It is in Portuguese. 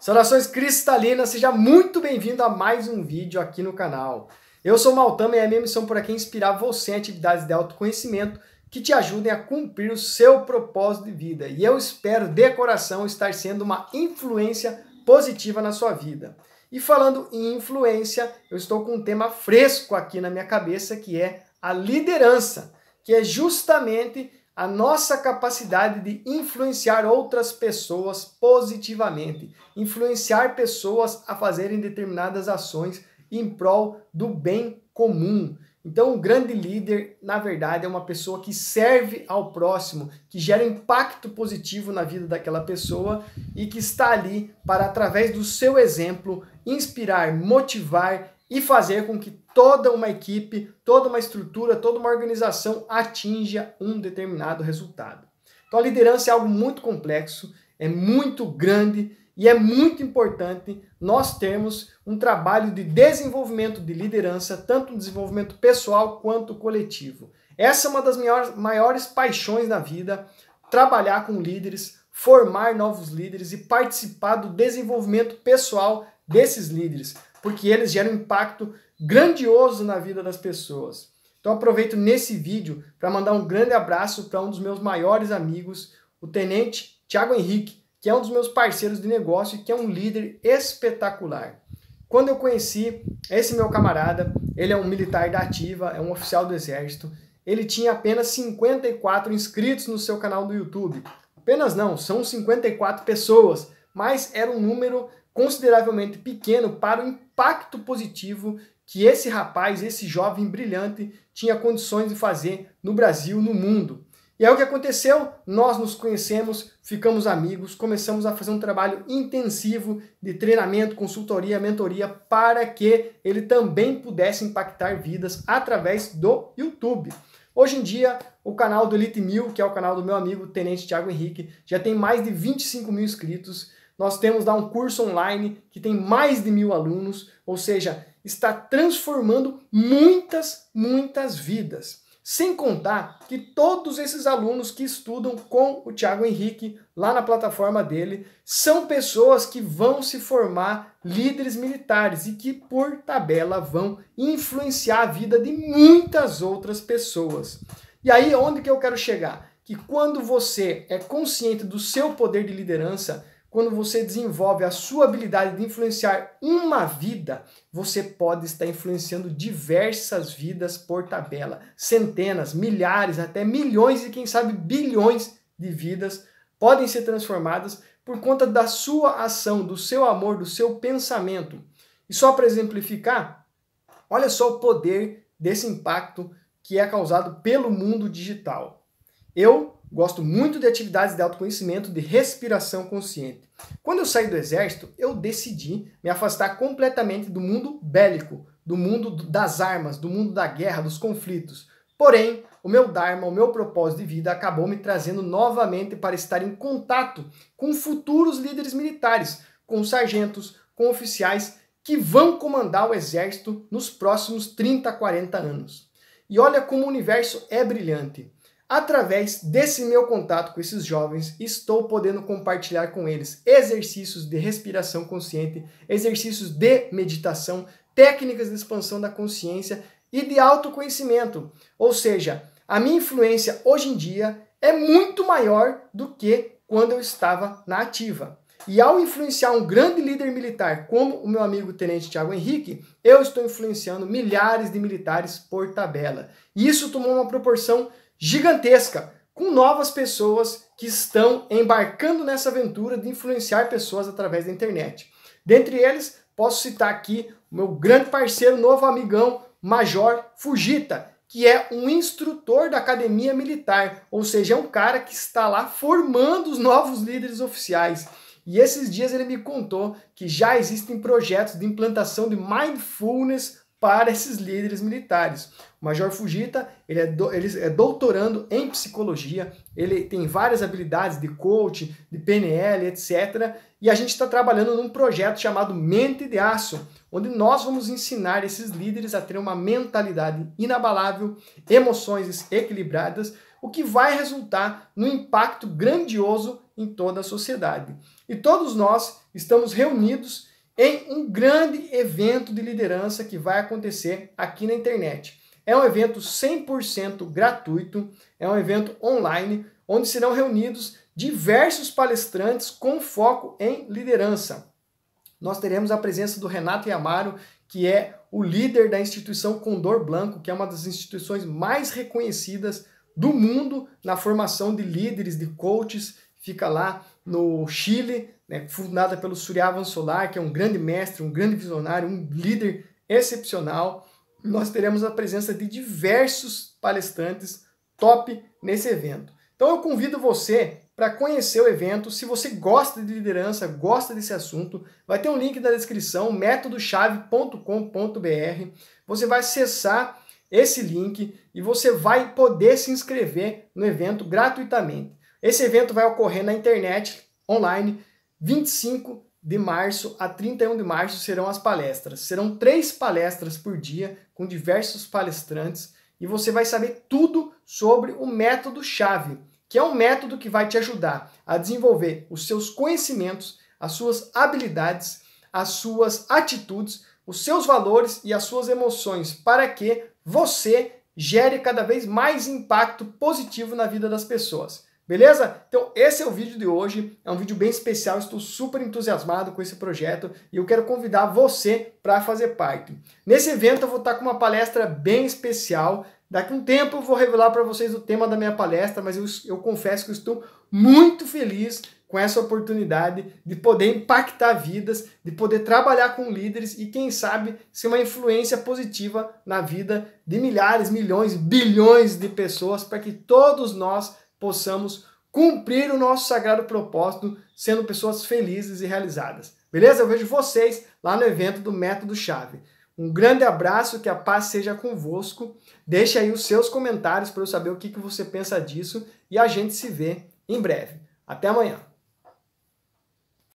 Saudações cristalinas, seja muito bem-vindo a mais um vídeo aqui no canal. Eu sou Maltama e a minha missão por aqui é inspirar você em atividades de autoconhecimento que te ajudem a cumprir o seu propósito de vida. E eu espero de coração estar sendo uma influência positiva na sua vida. E falando em influência, eu estou com um tema fresco aqui na minha cabeça que é a liderança, que é justamente a nossa capacidade de influenciar outras pessoas positivamente, influenciar pessoas a fazerem determinadas ações em prol do bem comum. Então, um grande líder, na verdade, é uma pessoa que serve ao próximo, que gera impacto positivo na vida daquela pessoa e que está ali para, através do seu exemplo, inspirar, motivar e fazer com que toda uma equipe, toda uma estrutura, toda uma organização atinja um determinado resultado. Então a liderança é algo muito complexo, é muito grande e é muito importante nós termos um trabalho de desenvolvimento de liderança, tanto no desenvolvimento pessoal quanto coletivo. Essa é uma das maiores, maiores paixões da vida, trabalhar com líderes, formar novos líderes e participar do desenvolvimento pessoal desses líderes porque eles geram impacto grandioso na vida das pessoas. Então aproveito nesse vídeo para mandar um grande abraço para um dos meus maiores amigos, o tenente Tiago Henrique, que é um dos meus parceiros de negócio e que é um líder espetacular. Quando eu conheci esse meu camarada, ele é um militar da ativa, é um oficial do exército, ele tinha apenas 54 inscritos no seu canal do YouTube. Apenas não, são 54 pessoas, mas era um número consideravelmente pequeno para o impacto positivo que esse rapaz, esse jovem brilhante, tinha condições de fazer no Brasil, no mundo. E aí o que aconteceu? Nós nos conhecemos, ficamos amigos, começamos a fazer um trabalho intensivo de treinamento, consultoria, mentoria para que ele também pudesse impactar vidas através do YouTube. Hoje em dia, o canal do Elite Mil, que é o canal do meu amigo Tenente Tiago Henrique, já tem mais de 25 mil inscritos nós temos lá um curso online que tem mais de mil alunos, ou seja, está transformando muitas, muitas vidas. Sem contar que todos esses alunos que estudam com o Thiago Henrique lá na plataforma dele são pessoas que vão se formar líderes militares e que, por tabela, vão influenciar a vida de muitas outras pessoas. E aí, onde que eu quero chegar? Que quando você é consciente do seu poder de liderança, quando você desenvolve a sua habilidade de influenciar uma vida, você pode estar influenciando diversas vidas por tabela, centenas, milhares, até milhões e quem sabe bilhões de vidas podem ser transformadas por conta da sua ação, do seu amor, do seu pensamento. E só para exemplificar, olha só o poder desse impacto que é causado pelo mundo digital. Eu Gosto muito de atividades de autoconhecimento, de respiração consciente. Quando eu saí do exército, eu decidi me afastar completamente do mundo bélico, do mundo das armas, do mundo da guerra, dos conflitos. Porém, o meu Dharma, o meu propósito de vida acabou me trazendo novamente para estar em contato com futuros líderes militares, com sargentos, com oficiais que vão comandar o exército nos próximos 30, 40 anos. E olha como o universo é brilhante. Através desse meu contato com esses jovens, estou podendo compartilhar com eles exercícios de respiração consciente, exercícios de meditação, técnicas de expansão da consciência e de autoconhecimento. Ou seja, a minha influência hoje em dia é muito maior do que quando eu estava na ativa. E ao influenciar um grande líder militar como o meu amigo Tenente Tiago Henrique, eu estou influenciando milhares de militares por tabela. E isso tomou uma proporção gigantesca com novas pessoas que estão embarcando nessa aventura de influenciar pessoas através da internet. Dentre eles, posso citar aqui o meu grande parceiro, novo amigão, Major Fujita, que é um instrutor da academia militar, ou seja, é um cara que está lá formando os novos líderes oficiais. E esses dias ele me contou que já existem projetos de implantação de mindfulness para esses líderes militares. O Major Fujita ele é, do, ele é doutorando em psicologia, ele tem várias habilidades de coach, de PNL, etc. E a gente está trabalhando num projeto chamado Mente de Aço, onde nós vamos ensinar esses líderes a ter uma mentalidade inabalável, emoções equilibradas, o que vai resultar no impacto grandioso em toda a sociedade. E todos nós estamos reunidos em um grande evento de liderança que vai acontecer aqui na internet. É um evento 100% gratuito, é um evento online, onde serão reunidos diversos palestrantes com foco em liderança. Nós teremos a presença do Renato Yamaro, que é o líder da instituição Condor Blanco, que é uma das instituições mais reconhecidas do mundo na formação de líderes, de coaches fica lá no Chile, né, fundada pelo Suryavan Solar, que é um grande mestre, um grande visionário, um líder excepcional. Nós teremos a presença de diversos palestrantes top nesse evento. Então eu convido você para conhecer o evento. Se você gosta de liderança, gosta desse assunto, vai ter um link na descrição, métodochave.com.br. Você vai acessar esse link e você vai poder se inscrever no evento gratuitamente. Esse evento vai ocorrer na internet, online, 25 de março a 31 de março serão as palestras. Serão três palestras por dia com diversos palestrantes e você vai saber tudo sobre o método chave, que é um método que vai te ajudar a desenvolver os seus conhecimentos, as suas habilidades, as suas atitudes, os seus valores e as suas emoções para que você gere cada vez mais impacto positivo na vida das pessoas. Beleza? Então esse é o vídeo de hoje, é um vídeo bem especial, estou super entusiasmado com esse projeto e eu quero convidar você para fazer parte. Nesse evento eu vou estar tá com uma palestra bem especial, daqui um tempo eu vou revelar para vocês o tema da minha palestra, mas eu, eu confesso que eu estou muito feliz com essa oportunidade de poder impactar vidas, de poder trabalhar com líderes e, quem sabe, ser uma influência positiva na vida de milhares, milhões, bilhões de pessoas para que todos nós possamos cumprir o nosso sagrado propósito sendo pessoas felizes e realizadas. Beleza? Eu vejo vocês lá no evento do Método Chave. Um grande abraço, que a paz seja convosco. Deixe aí os seus comentários para eu saber o que, que você pensa disso e a gente se vê em breve. Até amanhã.